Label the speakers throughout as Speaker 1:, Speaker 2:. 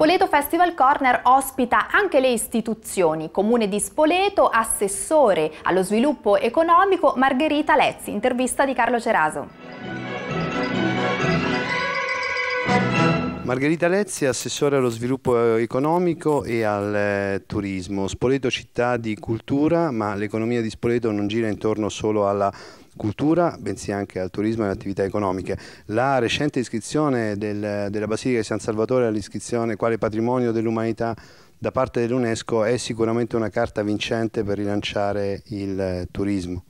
Speaker 1: Spoleto Festival Corner ospita anche le istituzioni. Comune di Spoleto, assessore allo sviluppo economico Margherita Lezzi. Intervista di Carlo Ceraso.
Speaker 2: Margherita Lezzi, assessore allo sviluppo eh, economico e al eh, turismo. Spoleto città di cultura, ma l'economia di Spoleto non gira intorno solo alla cultura, bensì anche al turismo e alle attività economiche. La recente iscrizione del, della Basilica di San Salvatore all'iscrizione quale patrimonio dell'umanità da parte dell'UNESCO è sicuramente una carta vincente per rilanciare il eh, turismo.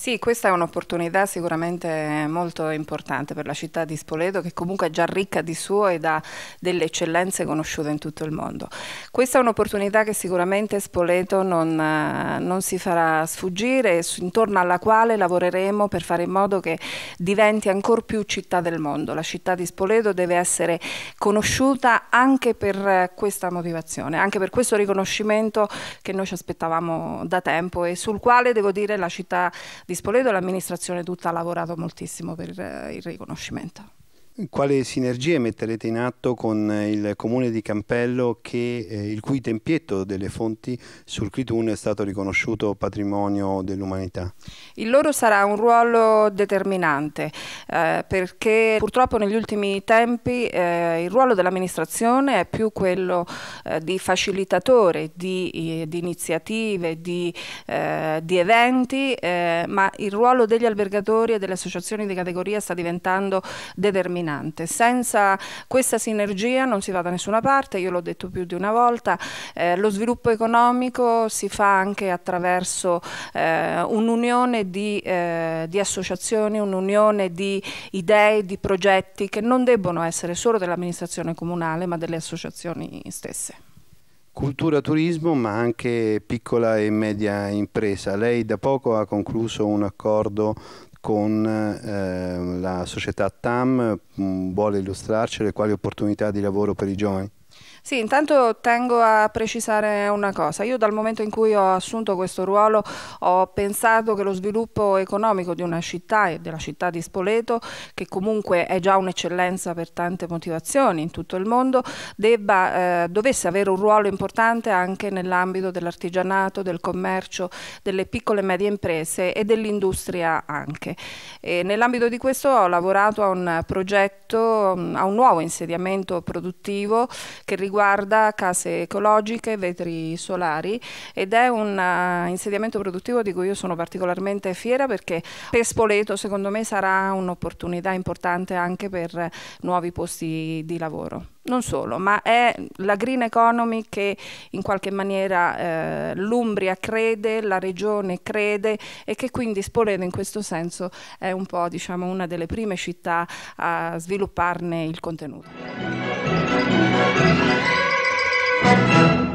Speaker 1: Sì, questa è un'opportunità sicuramente molto importante per la città di Spoleto che comunque è già ricca di suo e ha delle eccellenze conosciute in tutto il mondo. Questa è un'opportunità che sicuramente Spoleto non, eh, non, si farà sfuggire, e intorno alla quale lavoreremo per fare in modo che diventi ancora più città del mondo. La città di Spoleto deve essere conosciuta anche per eh, questa motivazione, anche per questo riconoscimento che noi ci aspettavamo da tempo e sul quale devo dire la città di Spoleto e l'amministrazione tutta ha lavorato moltissimo per eh, il riconoscimento.
Speaker 2: Quale sinergie metterete in atto con eh, il comune di Campello che, eh, il cui tempietto delle fonti sul Clitun è stato riconosciuto patrimonio dell'umanità?
Speaker 1: Il loro sarà un ruolo determinante eh, perché purtroppo negli ultimi tempi eh, il ruolo dell'amministrazione è più quello eh, di facilitatore di, eh, di iniziative, di, di eventi, ma il ruolo degli albergatori e delle associazioni di categoria sta diventando determinante determinante. Senza questa sinergia non si va da nessuna parte, io l'ho detto più di una volta, eh, lo sviluppo economico si fa anche attraverso eh, un'unione di, eh, di, associazioni, un'unione di idee, di progetti che non debbono essere solo dell'amministrazione comunale ma delle associazioni
Speaker 2: stesse. Cultura turismo ma anche piccola e media impresa. Lei da poco ha concluso un accordo con eh, la società TAM mm, vuole illustrarci le quali opportunità di lavoro per i giovani.
Speaker 1: Sì, intanto tengo a precisare una cosa. Io dal momento in cui ho assunto questo ruolo ho pensato che lo sviluppo economico di una città e della città di Spoleto, che comunque è già un'eccellenza per tante motivazioni in tutto il mondo, debba, eh, dovesse avere un ruolo importante anche nell'ambito dell'artigianato, del commercio, delle piccole e medie imprese e dell'industria anche. nell'ambito di questo ho lavorato a un progetto, a un nuovo insediamento produttivo che riguarda case ecologiche, vetri solari ed è un eh, insediamento produttivo di cui io sono particolarmente fiera perché per Spoleto secondo me sarà un'opportunità importante anche per nuovi posti di lavoro non solo, ma è la green economy che in qualche maniera eh, l'Umbria crede, la regione crede e che quindi Spoleto in questo senso è un po' diciamo, una delle prime città a svilupparne il contenuto. Thank you.